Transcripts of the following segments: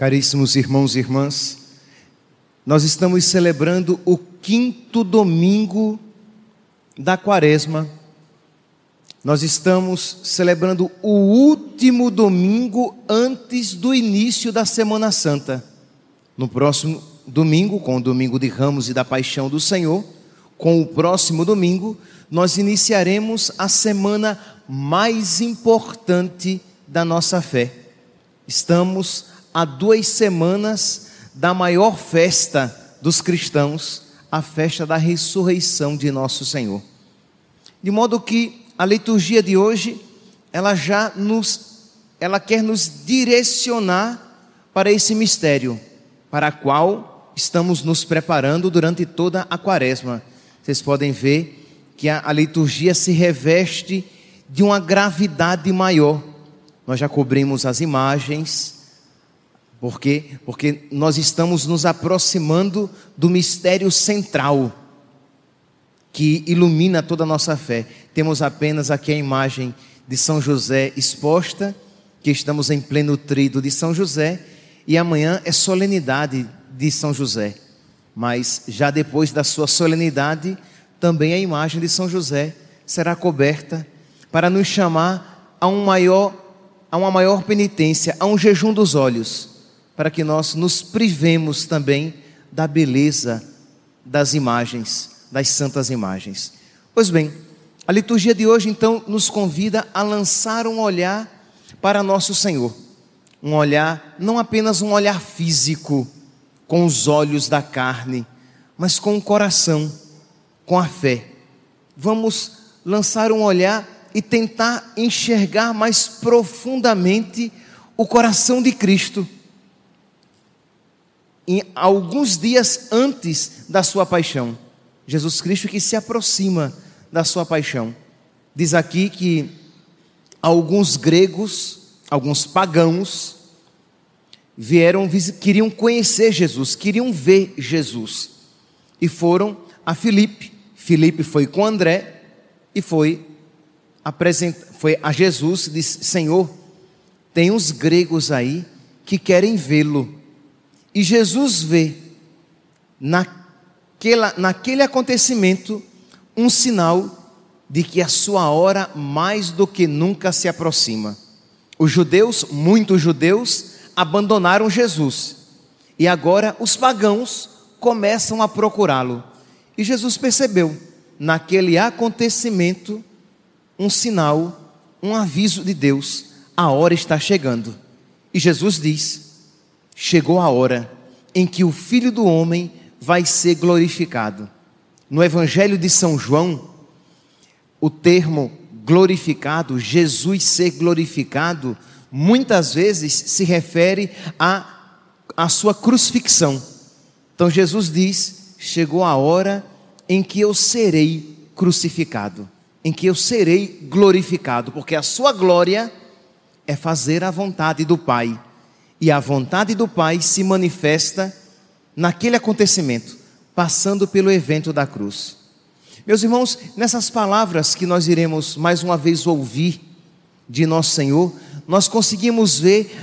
Caríssimos irmãos e irmãs, nós estamos celebrando o quinto domingo da Quaresma. Nós estamos celebrando o último domingo antes do início da Semana Santa. No próximo domingo, com o domingo de Ramos e da Paixão do Senhor, com o próximo domingo, nós iniciaremos a semana mais importante da nossa fé. Estamos a duas semanas da maior festa dos cristãos, a festa da ressurreição de nosso Senhor. De modo que a liturgia de hoje, ela já nos ela quer nos direcionar para esse mistério, para qual estamos nos preparando durante toda a quaresma. Vocês podem ver que a, a liturgia se reveste de uma gravidade maior. Nós já cobrimos as imagens, por quê? Porque nós estamos nos aproximando do mistério central que ilumina toda a nossa fé. Temos apenas aqui a imagem de São José exposta, que estamos em pleno trido de São José, e amanhã é solenidade de São José. Mas já depois da sua solenidade, também a imagem de São José será coberta para nos chamar a um maior a uma maior penitência, a um jejum dos olhos para que nós nos privemos também da beleza das imagens, das santas imagens. Pois bem, a liturgia de hoje então nos convida a lançar um olhar para nosso Senhor. Um olhar, não apenas um olhar físico, com os olhos da carne, mas com o coração, com a fé. Vamos lançar um olhar e tentar enxergar mais profundamente o coração de Cristo em alguns dias antes da sua paixão. Jesus Cristo que se aproxima da sua paixão. Diz aqui que alguns gregos, alguns pagãos, vieram, queriam conhecer Jesus, queriam ver Jesus. E foram a Filipe. Filipe foi com André e foi, foi a Jesus e disse: Senhor, tem uns gregos aí que querem vê-lo. E Jesus vê naquela, naquele acontecimento um sinal de que a sua hora mais do que nunca se aproxima. Os judeus, muitos judeus, abandonaram Jesus. E agora os pagãos começam a procurá-lo. E Jesus percebeu naquele acontecimento um sinal, um aviso de Deus: a hora está chegando. E Jesus diz: chegou a hora em que o Filho do Homem vai ser glorificado. No Evangelho de São João, o termo glorificado, Jesus ser glorificado, muitas vezes se refere à a, a sua crucifixão. Então Jesus diz: chegou a hora em que eu serei crucificado, em que eu serei glorificado, porque a sua glória é fazer a vontade do Pai. E a vontade do Pai se manifesta naquele acontecimento, passando pelo evento da cruz. Meus irmãos, nessas palavras que nós iremos mais uma vez ouvir de nosso Senhor, nós conseguimos ver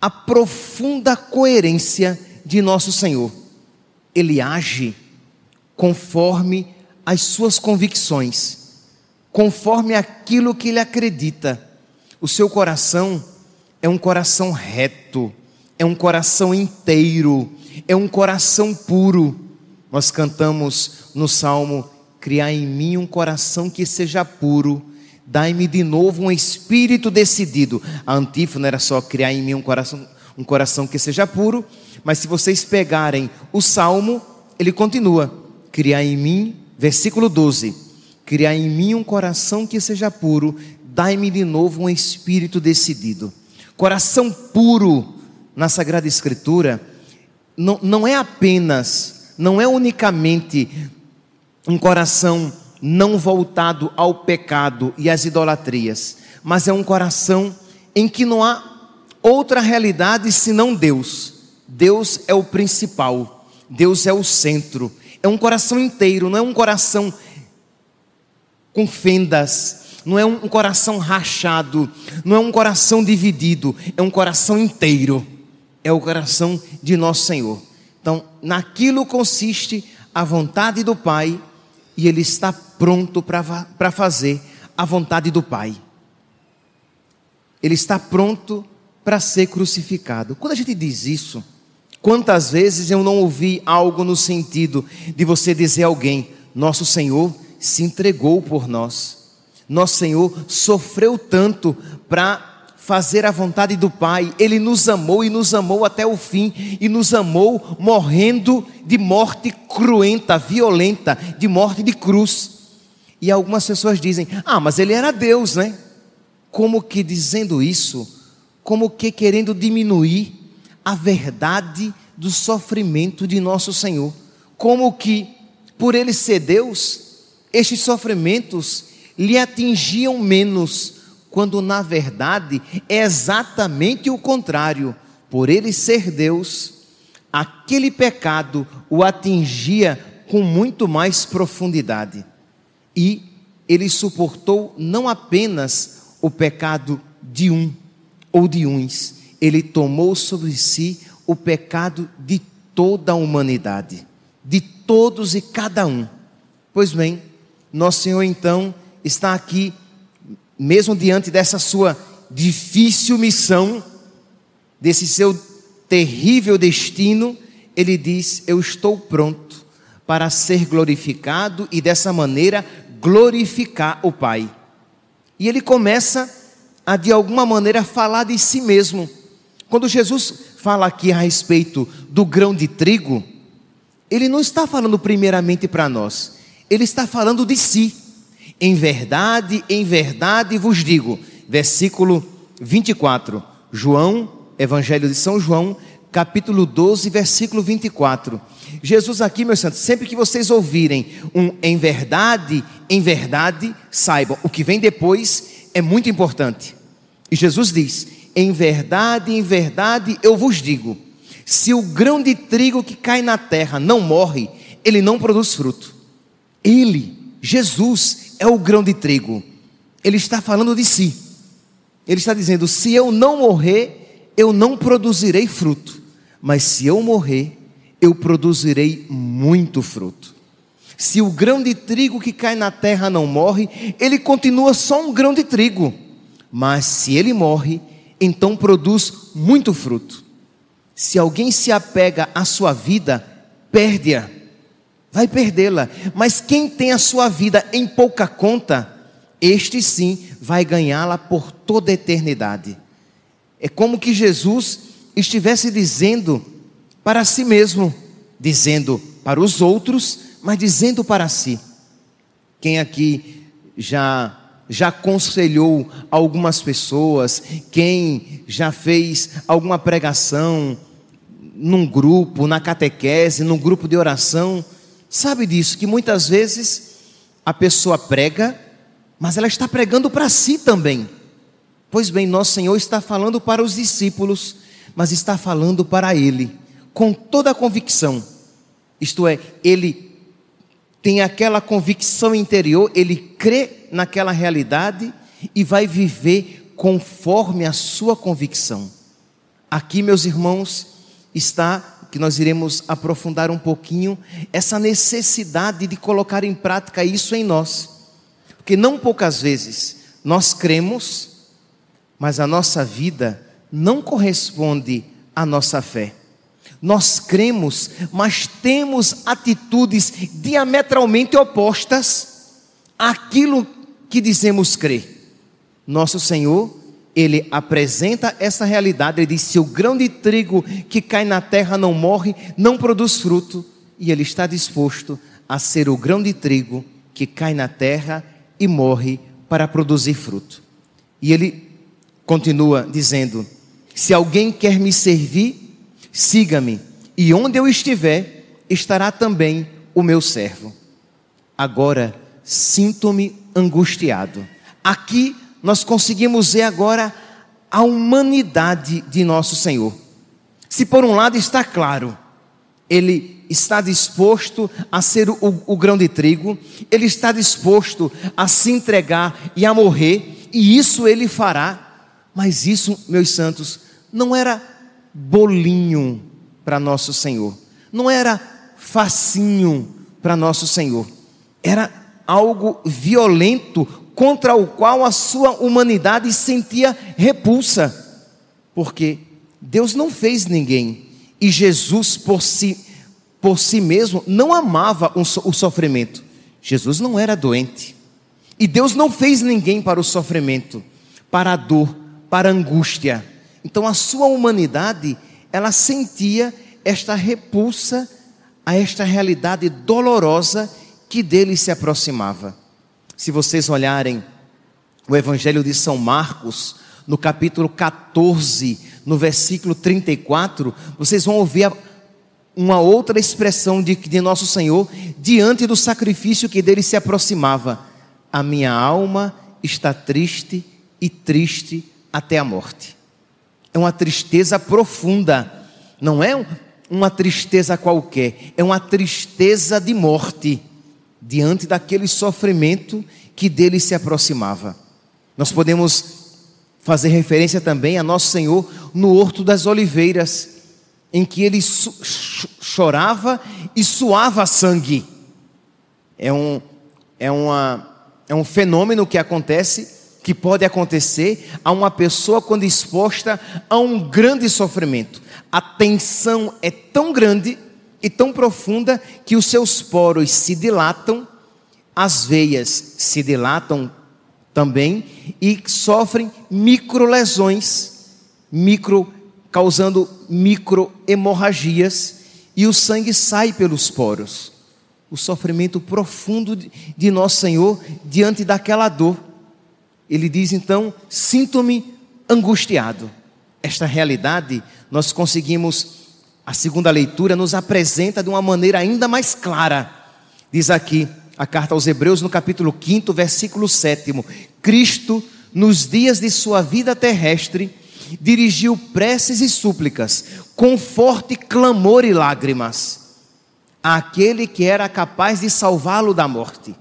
a profunda coerência de nosso Senhor. Ele age conforme as suas convicções, conforme aquilo que ele acredita. O seu coração é um coração reto, é um coração inteiro, é um coração puro. Nós cantamos no salmo: Criar em mim um coração que seja puro, dai-me de novo um espírito decidido. A antífona era só criar em mim um coração, um coração que seja puro, mas se vocês pegarem o salmo, ele continua: Criar em mim, versículo 12: Criar em mim um coração que seja puro, dai-me de novo um espírito decidido. Coração puro na Sagrada Escritura não, não é apenas, não é unicamente um coração não voltado ao pecado e às idolatrias, mas é um coração em que não há outra realidade senão Deus. Deus é o principal, Deus é o centro. É um coração inteiro, não é um coração com fendas, não é um coração rachado, não é um coração dividido, é um coração inteiro. É o coração de nosso Senhor. Então, naquilo consiste a vontade do Pai e Ele está pronto para fazer a vontade do Pai. Ele está pronto para ser crucificado. Quando a gente diz isso, quantas vezes eu não ouvi algo no sentido de você dizer a alguém: Nosso Senhor se entregou por nós. Nosso Senhor sofreu tanto para fazer a vontade do Pai. Ele nos amou e nos amou até o fim e nos amou morrendo de morte cruenta, violenta, de morte de cruz. E algumas pessoas dizem: "Ah, mas ele era Deus, né?" Como que dizendo isso, como que querendo diminuir a verdade do sofrimento de nosso Senhor. Como que por ele ser Deus, estes sofrimentos lhe atingiam menos, quando na verdade é exatamente o contrário. Por ele ser Deus, aquele pecado o atingia com muito mais profundidade. E ele suportou não apenas o pecado de um ou de uns, ele tomou sobre si o pecado de toda a humanidade, de todos e cada um. Pois bem, nosso Senhor então está aqui, mesmo diante dessa sua difícil missão, desse seu terrível destino, ele diz: Eu estou pronto para ser glorificado e dessa maneira glorificar o Pai. E ele começa a, de alguma maneira, falar de si mesmo. Quando Jesus fala aqui a respeito do grão de trigo, ele não está falando primeiramente para nós, ele está falando de si. Em verdade, em verdade vos digo. Versículo 24. João, Evangelho de São João, capítulo 12, versículo 24. Jesus aqui, meus santos, sempre que vocês ouvirem um em verdade, em verdade, saibam, o que vem depois é muito importante. E Jesus diz: Em verdade, em verdade eu vos digo, se o grão de trigo que cai na terra não morre, ele não produz fruto. Ele, Jesus, é o grão de trigo. Ele está falando de si. Ele está dizendo: se eu não morrer, eu não produzirei fruto. Mas se eu morrer, eu produzirei muito fruto. Se o grão de trigo que cai na terra não morre, ele continua só um grão de trigo. Mas se ele morre, então produz muito fruto. Se alguém se apega à sua vida, perde-a vai perdê-la. Mas quem tem a sua vida em pouca conta, este sim vai ganhá-la por toda a eternidade. É como que Jesus estivesse dizendo para si mesmo, dizendo para os outros, mas dizendo para si. Quem aqui já já aconselhou algumas pessoas, quem já fez alguma pregação num grupo, na catequese, num grupo de oração, sabe disso, que muitas vezes a pessoa prega, mas ela está pregando para si também. Pois bem, nosso Senhor está falando para os discípulos, mas está falando para Ele, com toda a convicção. Isto é, Ele tem aquela convicção interior, Ele crê naquela realidade e vai viver conforme a sua convicção. Aqui, meus irmãos, está que nós iremos aprofundar um pouquinho essa necessidade de colocar em prática isso em nós. Porque não poucas vezes nós cremos, mas a nossa vida não corresponde à nossa fé. Nós cremos, mas temos atitudes diametralmente opostas àquilo que dizemos crer. Nosso Senhor ele apresenta essa realidade, ele diz: se o grão de trigo que cai na terra não morre, não produz fruto, e ele está disposto a ser o grão de trigo que cai na terra e morre para produzir fruto. E ele continua dizendo: Se alguém quer me servir, siga-me, e onde eu estiver, estará também o meu servo. Agora sinto-me angustiado. Aqui nós conseguimos ver agora a humanidade de nosso Senhor. Se por um lado está claro, ele está disposto a ser o, o, grão de trigo, ele está disposto a se entregar e a morrer, e isso ele fará. Mas isso, meus santos, não era bolinho para nosso Senhor, não era facinho para nosso Senhor, era algo violento, contra o qual a sua humanidade sentia repulsa. Porque Deus não fez ninguém e Jesus por si por si mesmo não amava o sofrimento. Jesus não era doente. E Deus não fez ninguém para o sofrimento, para a dor, para a angústia. Então a sua humanidade, ela sentia esta repulsa a esta realidade dolorosa que dele se aproximava. Se vocês olharem o Evangelho de São Marcos, no capítulo 14, no versículo 34, vocês vão ouvir uma outra expressão de, de Nosso Senhor diante do sacrifício que dele se aproximava: A minha alma está triste e triste até a morte. É uma tristeza profunda, não é uma tristeza qualquer, é uma tristeza de morte diante daquele sofrimento que dele se aproximava. Nós podemos fazer referência também a Nosso Senhor no Horto das Oliveiras, em que ele chorava e suava sangue. É um, é, uma, é um fenômeno que acontece, que pode acontecer a uma pessoa quando exposta a um grande sofrimento. A tensão é tão grande e tão profunda que os seus poros se dilatam, as veias se dilatam também e sofrem microlesões, micro causando hemorragias e o sangue sai pelos poros. O sofrimento profundo de nosso Senhor diante daquela dor. Ele diz então: "Sinto-me angustiado". Esta realidade nós conseguimos a segunda leitura nos apresenta de uma maneira ainda mais clara. Diz aqui a carta aos Hebreus, no capítulo 5, versículo 7. Cristo, nos dias de sua vida terrestre, dirigiu preces e súplicas, com forte clamor e lágrimas, àquele que era capaz de salvá-lo da morte.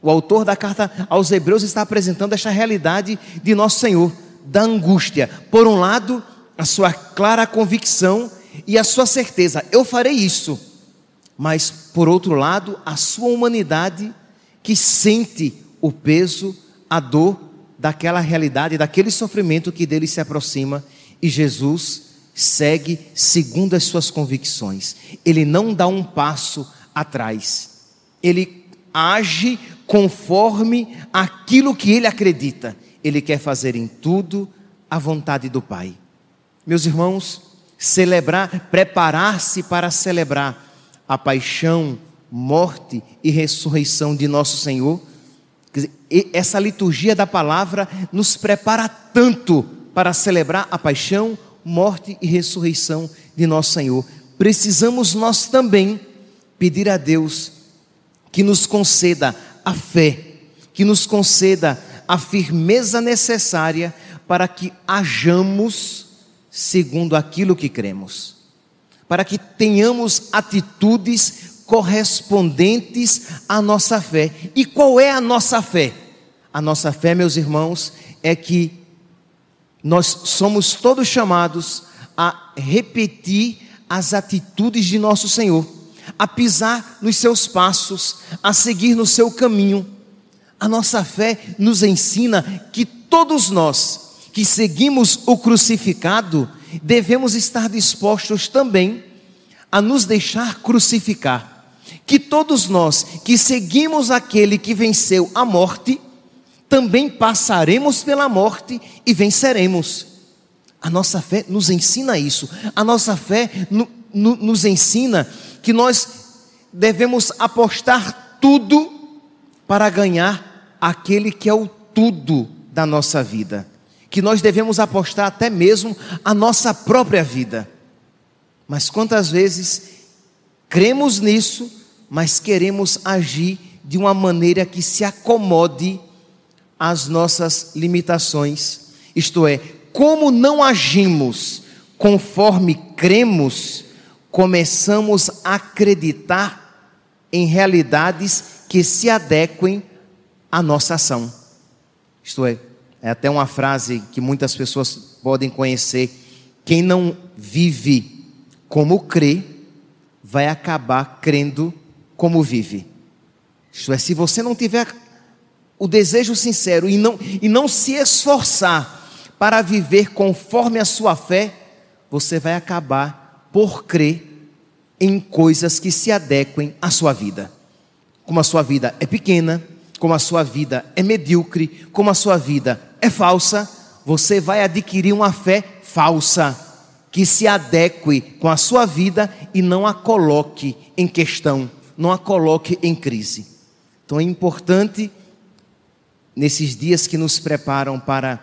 O autor da carta aos Hebreus está apresentando esta realidade de nosso Senhor, da angústia. Por um lado, a sua clara convicção e a sua certeza, eu farei isso. Mas, por outro lado, a sua humanidade que sente o peso, a dor daquela realidade, daquele sofrimento que dele se aproxima e Jesus segue segundo as suas convicções. Ele não dá um passo atrás. Ele age conforme aquilo que ele acredita. Ele quer fazer em tudo a vontade do Pai. Meus irmãos, celebrar, preparar-se para celebrar a paixão, morte e ressurreição de nosso Senhor. Dizer, essa liturgia da palavra nos prepara tanto para celebrar a paixão, morte e ressurreição de nosso Senhor. Precisamos nós também pedir a Deus que nos conceda a fé, que nos conceda a firmeza necessária para que hajamos segundo aquilo que cremos, para que tenhamos atitudes correspondentes à nossa fé. E qual é a nossa fé? A nossa fé, meus irmãos, é que nós somos todos chamados a repetir as atitudes de nosso Senhor, a pisar nos seus passos, a seguir no seu caminho. A nossa fé nos ensina que todos nós que seguimos o crucificado, devemos estar dispostos também a nos deixar crucificar. Que todos nós que seguimos aquele que venceu a morte, também passaremos pela morte e venceremos. A nossa fé nos ensina isso. A nossa fé no, no, nos ensina que nós devemos apostar tudo para ganhar aquele que é o tudo da nossa vida que nós devemos apostar até mesmo a nossa própria vida. Mas quantas vezes cremos nisso, mas queremos agir de uma maneira que se acomode às nossas limitações? Isto é, como não agimos conforme cremos, começamos a acreditar em realidades que se adequem à nossa ação. Isto é, é até uma frase que muitas pessoas podem conhecer. Quem não vive como crê, vai acabar crendo como vive. Isto é, se você não tiver o desejo sincero e não, e não se esforçar para viver conforme a sua fé, você vai acabar por crer em coisas que se adequem à sua vida. Como a sua vida é pequena, como a sua vida é medíocre, como a sua vida é falsa, você vai adquirir uma fé falsa que se adeque com a sua vida e não a coloque em questão, não a coloque em crise. Então é importante, nesses dias que nos preparam para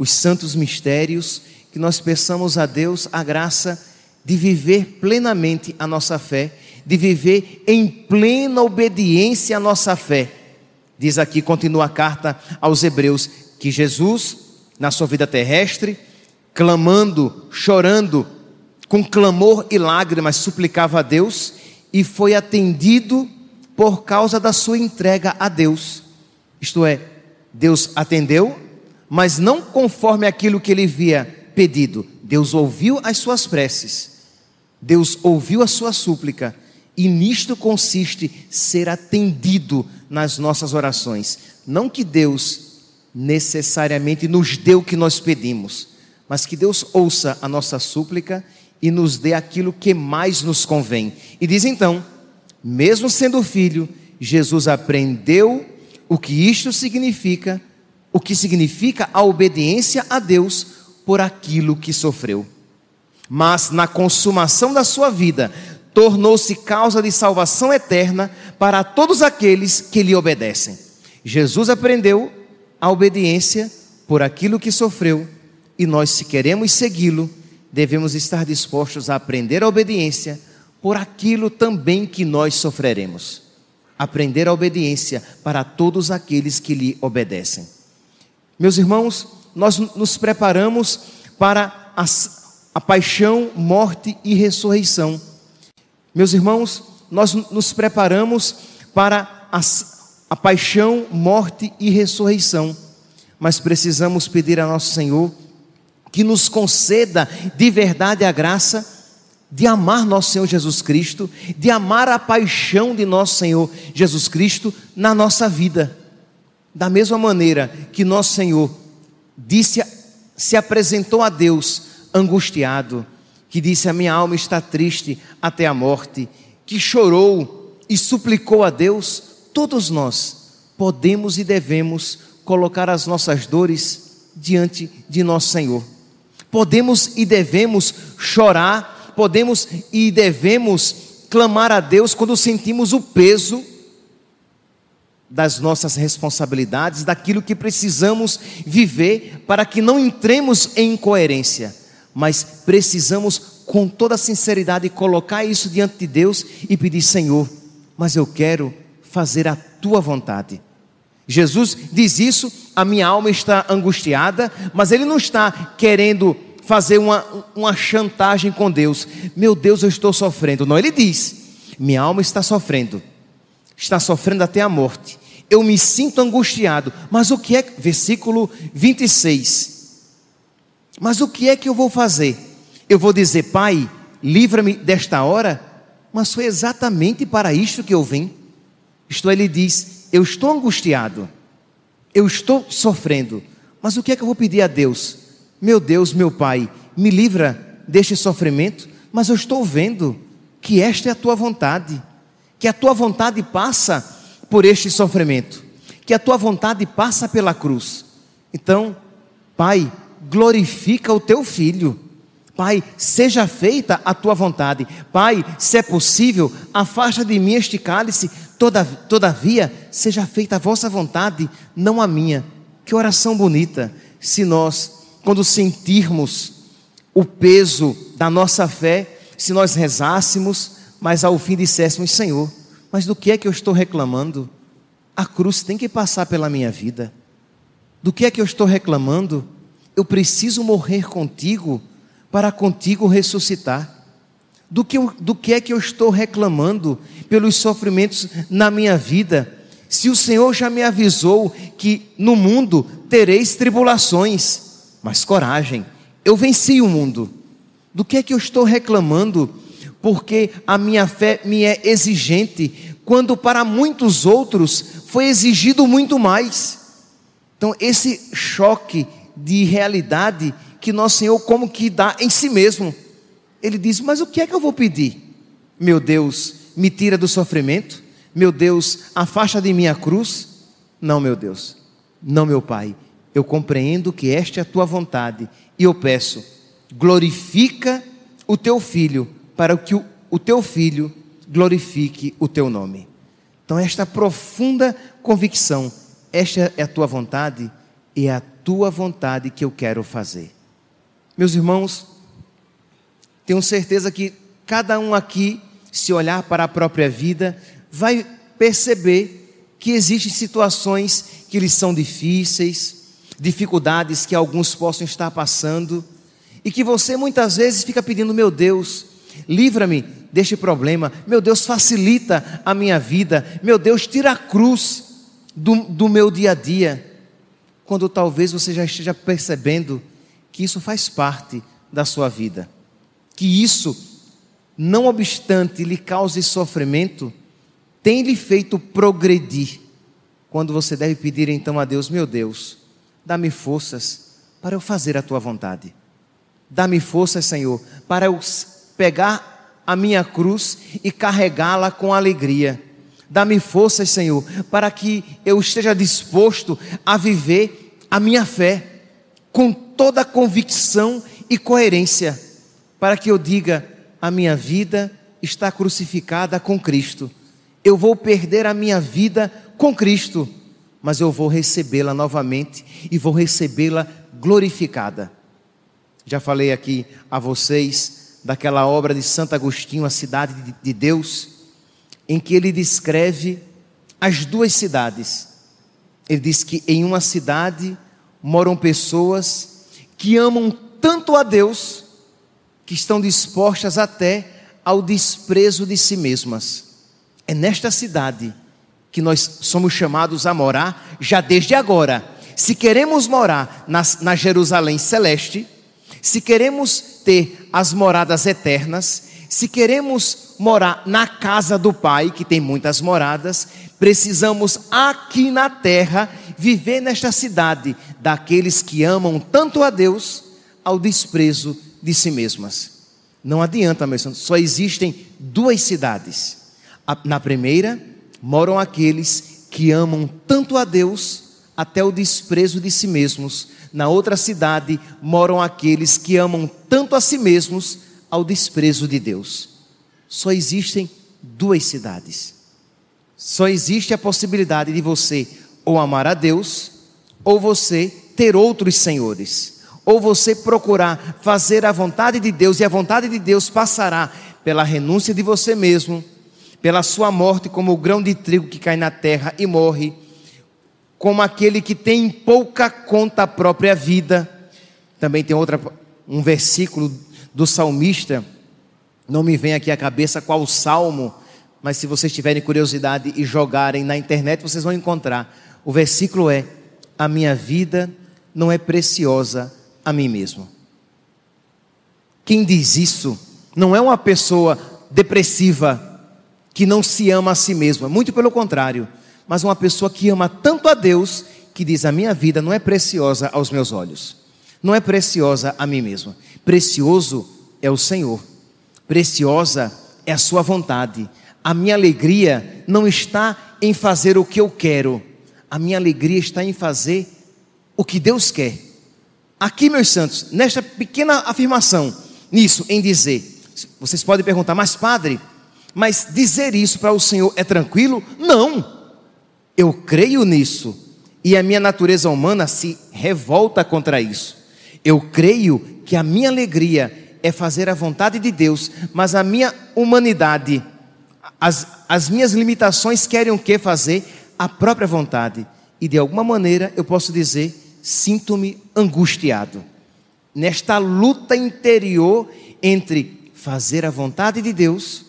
os santos mistérios, que nós peçamos a Deus a graça de viver plenamente a nossa fé, de viver em plena obediência à nossa fé Diz aqui, continua a carta aos Hebreus, que Jesus, na sua vida terrestre, clamando, chorando, com clamor e lágrimas, suplicava a Deus e foi atendido por causa da sua entrega a Deus. Isto é, Deus atendeu, mas não conforme aquilo que ele havia pedido. Deus ouviu as suas preces, Deus ouviu a sua súplica e nisto consiste ser atendido nas nossas orações. Não que Deus necessariamente nos dê o que nós pedimos, mas que Deus ouça a nossa súplica e nos dê aquilo que mais nos convém. E diz então, mesmo sendo filho, Jesus aprendeu o que isto significa, o que significa a obediência a Deus por aquilo que sofreu. Mas na consumação da sua vida, tornou-se causa de salvação eterna para todos aqueles que lhe obedecem. Jesus aprendeu a obediência por aquilo que sofreu, e nós, se queremos segui-lo, devemos estar dispostos a aprender a obediência por aquilo também que nós sofreremos. Aprender a obediência para todos aqueles que lhe obedecem. Meus irmãos, nós nos preparamos para a, a paixão, morte e ressurreição meus irmãos, nós nos preparamos para a, a paixão, morte e ressurreição, mas precisamos pedir a nosso Senhor que nos conceda de verdade a graça de amar nosso Senhor Jesus Cristo, de amar a paixão de nosso Senhor Jesus Cristo na nossa vida. Da mesma maneira que nosso Senhor disse, se apresentou a Deus angustiado, que disse: A minha alma está triste até a morte, que chorou e suplicou a Deus, todos nós podemos e devemos colocar as nossas dores diante de nosso Senhor. Podemos e devemos chorar, podemos e devemos clamar a Deus quando sentimos o peso das nossas responsabilidades, daquilo que precisamos viver para que não entremos em incoerência mas precisamos, com toda sinceridade, colocar isso diante de Deus e pedir: Senhor, mas eu quero fazer a tua vontade. Jesus diz isso, a minha alma está angustiada, mas ele não está querendo fazer uma, uma chantagem com Deus. Meu Deus, eu estou sofrendo. Não, ele diz: minha alma está sofrendo, está sofrendo até a morte. Eu me sinto angustiado, mas o que é? Versículo 26. Mas o que é que eu vou fazer? Eu vou dizer, Pai, livra-me desta hora? Mas foi exatamente para isto que eu vim. Isto é, ele diz: Eu estou angustiado, eu estou sofrendo, mas o que é que eu vou pedir a Deus? Meu Deus, meu Pai, me livra deste sofrimento, mas eu estou vendo que esta é a tua vontade, que a tua vontade passa por este sofrimento, que a tua vontade passa pela cruz. Então, Pai, glorifica o teu filho. Pai, seja feita a tua vontade. Pai, se é possível, afasta de mim este cálice. todavia, seja feita a vossa vontade, não a minha. Que oração bonita, se nós, quando sentirmos o peso da nossa fé, se nós rezássemos, mas ao fim disséssemos: Senhor, mas do que é que eu estou reclamando? A cruz tem que passar pela minha vida. Do que é que eu estou reclamando? eu preciso morrer contigo para contigo ressuscitar. Do que, eu, do que é que eu estou reclamando pelos sofrimentos na minha vida? Se o Senhor já me avisou que no mundo tereis tribulações, mas coragem, eu venci o mundo. Do que é que eu estou reclamando? Porque a minha fé me é exigente, quando para muitos outros foi exigido muito mais. Então, esse choque de realidade que nosso Senhor como que dá em si mesmo. Ele diz: Mas o que é que eu vou pedir? Meu Deus, me tira do sofrimento? Meu Deus, afasta de mim a cruz? Não, meu Deus, não, meu Pai. Eu compreendo que esta é a tua vontade e eu peço: glorifica o teu filho, para que o, teu filho glorifique o teu nome. Então, esta profunda convicção, esta é a tua vontade e é a tua vontade que eu quero fazer. Meus irmãos, tenho certeza que cada um aqui, se olhar para a própria vida, vai perceber que existem situações que lhes são difíceis, dificuldades que alguns possam estar passando, e que você muitas vezes fica pedindo: meu Deus, livra-me deste problema, meu Deus, facilita a minha vida, meu Deus, tira a cruz do, do meu dia a dia quando talvez você já esteja percebendo que isso faz parte da sua vida. Que isso, não obstante lhe cause sofrimento, tem lhe feito progredir. Quando você deve pedir então a Deus: Meu Deus, dá-me forças para eu fazer a tua vontade. Dá-me forças, Senhor, para eu pegar a minha cruz e carregá-la com alegria Dá-me forças, Senhor, para que eu esteja disposto a viver a minha fé com toda convicção e coerência, para que eu diga: a minha vida está crucificada com Cristo. Eu vou perder a minha vida com Cristo, mas eu vou recebê-la novamente e vou recebê-la glorificada. Já falei aqui a vocês daquela obra de Santo Agostinho, a cidade de Deus em que ele descreve as duas cidades. Ele diz que em uma cidade moram pessoas que amam tanto a Deus que estão dispostas até ao desprezo de si mesmas. É nesta cidade que nós somos chamados a morar já desde agora. Se queremos morar na, na Jerusalém celeste, se queremos ter as moradas eternas, se queremos morar na casa do Pai, que tem muitas moradas, precisamos aqui na terra viver nesta cidade daqueles que amam tanto a Deus ao desprezo de si mesmas. Não adianta, meu santo, só existem duas cidades. Na primeira moram aqueles que amam tanto a Deus até o desprezo de si mesmos. Na outra cidade moram aqueles que amam tanto a si mesmos ao desprezo de Deus. Só existem duas cidades. Só existe a possibilidade de você ou amar a Deus, ou você ter outros senhores, ou você procurar fazer a vontade de Deus, e a vontade de Deus passará pela renúncia de você mesmo, pela sua morte, como o grão de trigo que cai na terra e morre, como aquele que tem pouca conta a própria vida. Também tem outra, um versículo do salmista. Não me vem aqui à cabeça qual salmo, mas se vocês tiverem curiosidade e jogarem na internet, vocês vão encontrar. O versículo é: A minha vida não é preciosa a mim mesmo. Quem diz isso não é uma pessoa depressiva que não se ama a si mesma, muito pelo contrário, mas uma pessoa que ama tanto a Deus que diz: A minha vida não é preciosa aos meus olhos, não é preciosa a mim mesma. Precioso é o Senhor, preciosa é a Sua vontade. A minha alegria não está em fazer o que eu quero, a minha alegria está em fazer o que Deus quer. Aqui, meus santos, nesta pequena afirmação, nisso, em dizer, vocês podem perguntar, mas padre, mas dizer isso para o Senhor é tranquilo? Não, eu creio nisso e a minha natureza humana se revolta contra isso. Eu creio que a minha alegria é fazer a vontade de Deus, mas a minha humanidade, as, as minhas limitações querem o que fazer? A própria vontade. E de alguma maneira eu posso dizer, sinto-me angustiado. Nesta luta interior entre fazer a vontade de Deus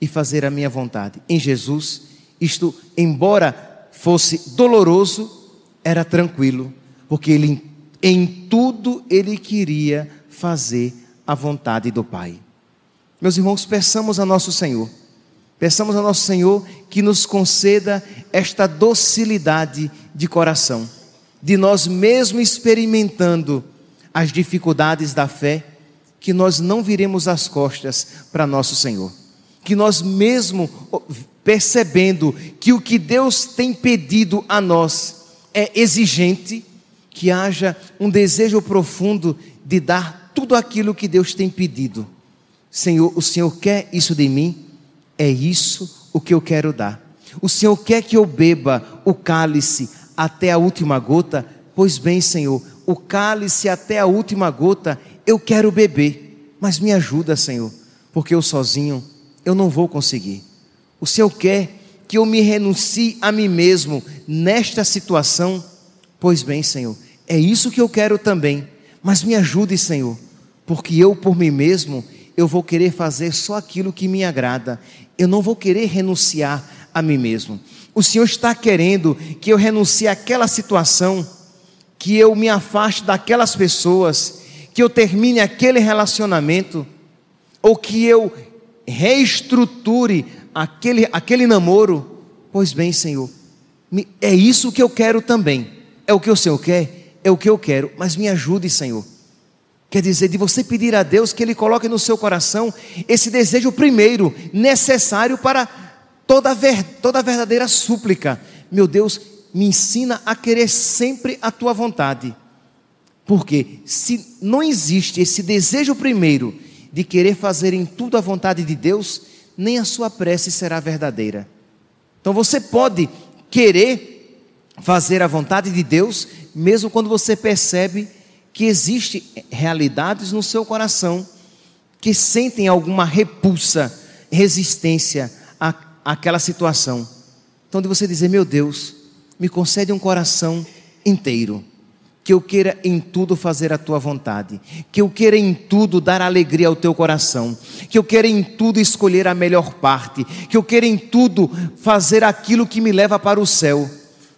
e fazer a minha vontade. Em Jesus, isto, embora fosse doloroso, era tranquilo, porque ele, em tudo ele queria fazer a vontade do Pai. Meus irmãos, peçamos a nosso Senhor, peçamos a nosso Senhor que nos conceda esta docilidade de coração, de nós mesmos experimentando as dificuldades da fé, que nós não viremos as costas para nosso Senhor, que nós mesmo percebendo que o que Deus tem pedido a nós é exigente, que haja um desejo profundo de dar tudo aquilo que Deus tem pedido. Senhor, o Senhor quer isso de mim? É isso o que eu quero dar. O Senhor quer que eu beba o cálice até a última gota? Pois bem, Senhor, o cálice até a última gota eu quero beber, mas me ajuda, Senhor, porque eu sozinho eu não vou conseguir. O Senhor quer que eu me renuncie a mim mesmo nesta situação? Pois bem, Senhor, é isso que eu quero também. Mas me ajude, Senhor, porque eu por mim mesmo eu vou querer fazer só aquilo que me agrada. Eu não vou querer renunciar a mim mesmo. O Senhor está querendo que eu renuncie àquela situação, que eu me afaste daquelas pessoas, que eu termine aquele relacionamento, ou que eu reestruture aquele, aquele namoro. Pois bem, Senhor, é isso que eu quero também. É o que o Senhor quer? é o que eu quero, mas me ajude, Senhor. Quer dizer, de você pedir a Deus que Ele coloque no seu coração esse desejo primeiro, necessário para toda, ver, toda verdadeira súplica. Meu Deus, me ensina a querer sempre a tua vontade. Porque se não existe esse desejo primeiro de querer fazer em tudo a vontade de Deus, nem a sua prece será verdadeira. Então você pode querer fazer a vontade de Deus, mesmo quando você percebe que existem realidades no seu coração que sentem alguma repulsa, resistência à, àquela situação. Então, de você dizer, meu Deus, me concede um coração inteiro, que eu queira em tudo fazer a tua vontade, que eu queira em tudo dar alegria ao teu coração, que eu queira em tudo escolher a melhor parte, que eu queira em tudo fazer aquilo que me leva para o céu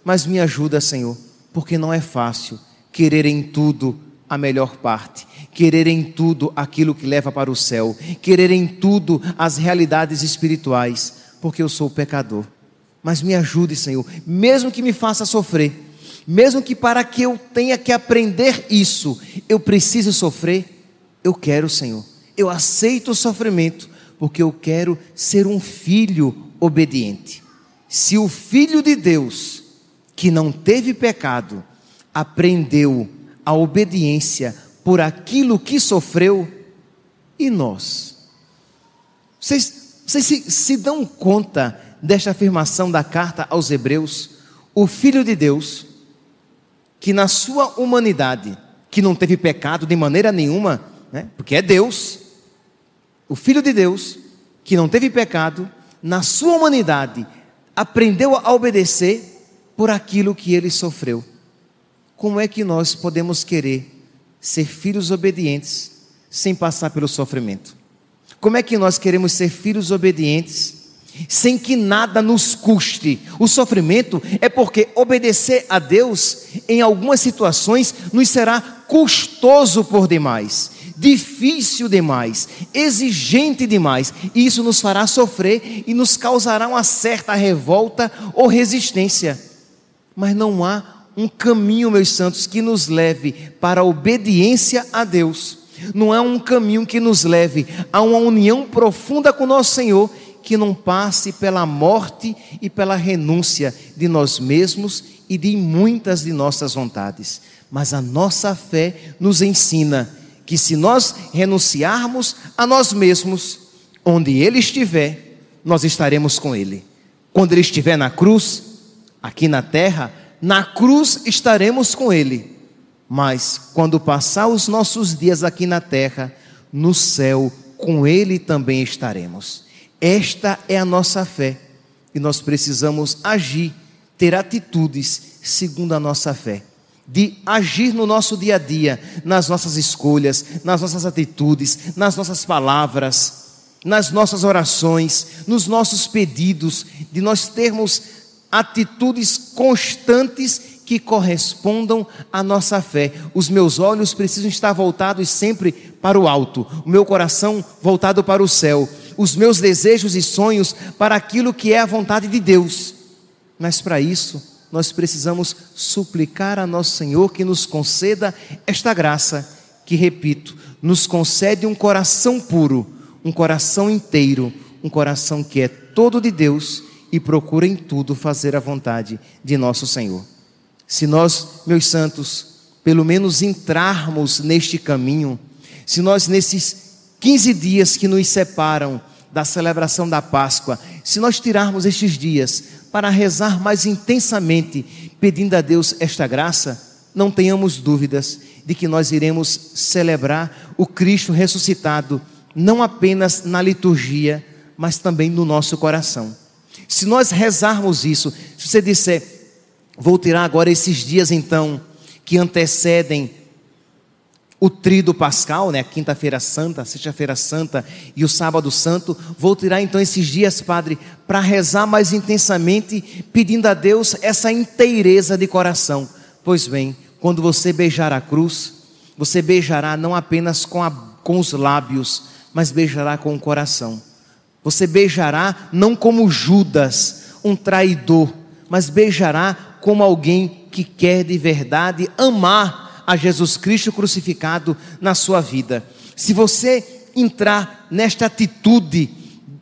mas me ajuda, Senhor, porque não é fácil querer em tudo a melhor parte, querer em tudo aquilo que leva para o céu, querer em tudo as realidades espirituais, porque eu sou pecador. Mas me ajude, Senhor, mesmo que me faça sofrer, mesmo que para que eu tenha que aprender isso, eu preciso sofrer, eu quero, Senhor. Eu aceito o sofrimento, porque eu quero ser um filho obediente. Se o filho de Deus que não teve pecado, aprendeu a obediência por aquilo que sofreu, e nós? Vocês, vocês se, se dão conta desta afirmação da carta aos Hebreus? O Filho de Deus, que na sua humanidade, que não teve pecado de maneira nenhuma, né? porque é Deus, o Filho de Deus, que não teve pecado, na sua humanidade, aprendeu a obedecer por aquilo que ele sofreu. Como é que nós podemos querer ser filhos obedientes sem passar pelo sofrimento? Como é que nós queremos ser filhos obedientes sem que nada nos custe? O sofrimento é porque obedecer a Deus em algumas situações nos será custoso por demais difícil demais, exigente demais. E isso nos fará sofrer e nos causará uma certa revolta ou resistência mas não há um caminho, meus santos, que nos leve para a obediência a Deus. Não há um caminho que nos leve a uma união profunda com nosso Senhor que não passe pela morte e pela renúncia de nós mesmos e de muitas de nossas vontades. Mas a nossa fé nos ensina que se nós renunciarmos a nós mesmos, onde Ele estiver, nós estaremos com Ele. Quando Ele estiver na cruz, aqui na terra, na cruz estaremos com Ele. Mas quando passar os nossos dias aqui na terra, no céu, com Ele também estaremos. Esta é a nossa fé e nós precisamos agir, ter atitudes segundo a nossa fé de agir no nosso dia a dia, nas nossas escolhas, nas nossas atitudes, nas nossas palavras, nas nossas orações, nos nossos pedidos, de nós termos atitudes constantes que correspondam à nossa fé. Os meus olhos precisam estar voltados sempre para o alto, o meu coração voltado para o céu, os meus desejos e sonhos para aquilo que é a vontade de Deus. Mas para isso, nós precisamos suplicar a nosso Senhor que nos conceda esta graça, que, repito, nos concede um coração puro, um coração inteiro, um coração que é todo de Deus e procura em tudo fazer a vontade de nosso Senhor. Se nós, meus santos, pelo menos entrarmos neste caminho, se nós nesses 15 dias que nos separam da celebração da Páscoa, se nós tirarmos estes dias para rezar mais intensamente, pedindo a Deus esta graça, não tenhamos dúvidas de que nós iremos celebrar o Cristo ressuscitado, não apenas na liturgia, mas também no nosso coração. Se nós rezarmos isso, se você disser, vou tirar agora esses dias então que antecedem o trido pascal, né, quinta-feira santa, sexta-feira santa e o sábado santo, vou tirar então esses dias, Padre, para rezar mais intensamente, pedindo a Deus essa inteireza de coração. Pois bem, quando você beijar a cruz, você beijará não apenas com, a, com os lábios, mas beijará com o coração. Você beijará não como Judas, um traidor, mas beijará como alguém que quer de verdade amar a Jesus Cristo crucificado na sua vida. Se você entrar nesta atitude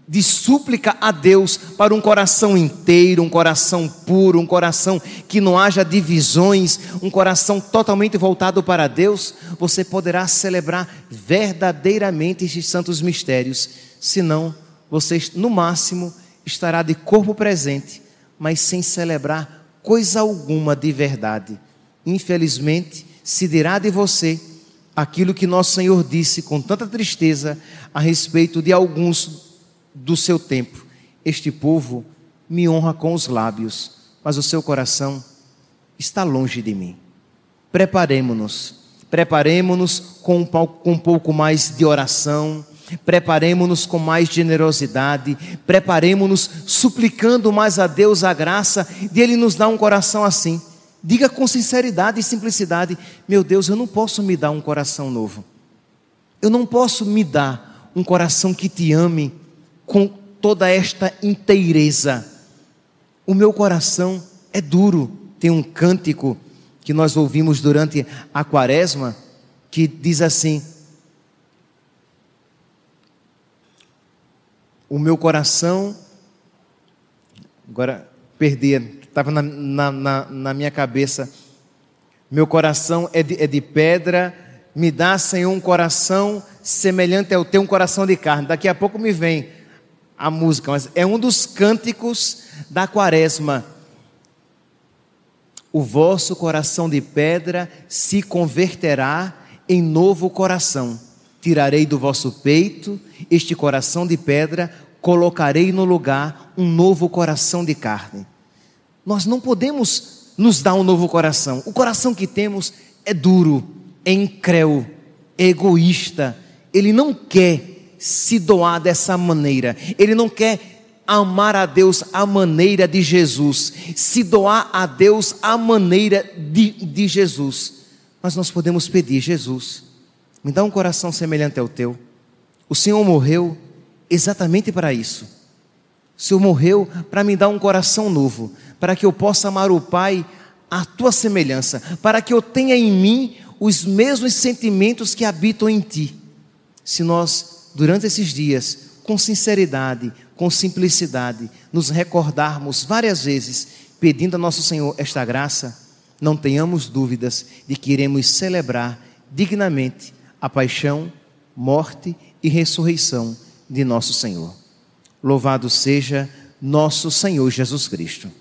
de súplica a Deus para um coração inteiro, um coração puro, um coração que não haja divisões, um coração totalmente voltado para Deus, você poderá celebrar verdadeiramente esses santos mistérios. Se não, você, no máximo, estará de corpo presente, mas sem celebrar coisa alguma de verdade. Infelizmente, se dirá de você aquilo que nosso Senhor disse com tanta tristeza a respeito de alguns do seu tempo: Este povo me honra com os lábios, mas o seu coração está longe de mim. Preparemo-nos, preparemo-nos com um pouco mais de oração Preparemos-nos com mais generosidade, preparemos-nos suplicando mais a Deus a graça de Ele nos dar um coração assim. Diga com sinceridade e simplicidade: Meu Deus, eu não posso me dar um coração novo. Eu não posso me dar um coração que te ame com toda esta inteireza. O meu coração é duro. Tem um cântico que nós ouvimos durante a quaresma que diz assim: o meu coração. Agora perdi, estava na, na, na, na, minha cabeça. Meu coração é de, é de pedra, me dá, Senhor, um coração semelhante ao teu, um coração de carne. Daqui a pouco me vem a música, mas é um dos cânticos da quaresma. O vosso coração de pedra se converterá em novo coração Tirarei do vosso peito este coração de pedra, colocarei no lugar um novo coração de carne. Nós não podemos nos dar um novo coração. O coração que temos é duro, é incréu, é egoísta. Ele não quer se doar dessa maneira. Ele não quer amar a Deus à maneira de Jesus, se doar a Deus à maneira de, de Jesus. Mas nós podemos pedir, Jesus, me dá um coração semelhante ao teu. O Senhor morreu exatamente para isso. O Senhor morreu para me dar um coração novo, para que eu possa amar o Pai à tua semelhança, para que eu tenha em mim os mesmos sentimentos que habitam em ti. Se nós, durante esses dias, com sinceridade, com simplicidade, nos recordarmos várias vezes, pedindo a nosso Senhor esta graça, não tenhamos dúvidas de que iremos celebrar dignamente a paixão, morte e ressurreição de nosso Senhor. Louvado seja nosso Senhor Jesus Cristo.